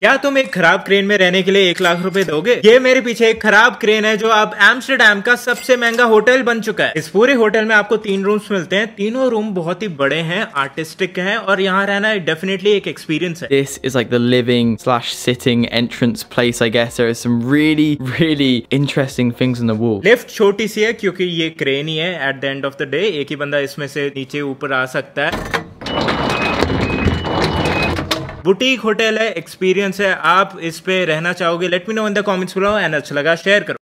क्या तुम एक खराब क्रेन में रहने के लिए एक लाख रुपए दोगे ये मेरे पीछे एक खराब क्रेन है जो अब एम्स्टरडेम का सबसे महंगा होटल बन चुका है इस पूरे होटल में आपको तीन रूम्स मिलते हैं तीनों रूम बहुत ही बड़े हैं आर्टिस्टिक हैं और यहाँ रहना डेफिनेटली एक एक्सपीरियंस है this is like the living slash sitting entrance place I guess there is some really really interesting things in the wall lift छोटी सी है क्योंकि ये क्रेन ही है at the end of the day एक ही बंदा इसमें से नीचे ऊपर आ सकता है बुटीक होटल है एक्सपीरियंस है आप इस पे रहना चाहोगे let me know in the comments below and अच्छा लगा शेयर करो